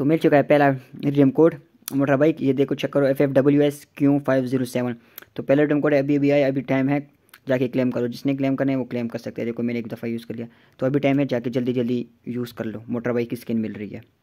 तो मिल चुका है पहला रिडीम कोड मोटर बाइक ये देखो चेक करो F F W S Q five zero seven तो पहला रिडीम कोड अभी अभी आया अभी टाइम है जाके क्लेम करो जिसने क्लेम करना है वो क्लेम कर सकते हैं देखो मैंने एक दफ़ा यूज़ कर लिया तो अभी टाइम है जाके जल्दी जल्दी यूज़ कर लो मोटर बाइक की स्किन मिल रही है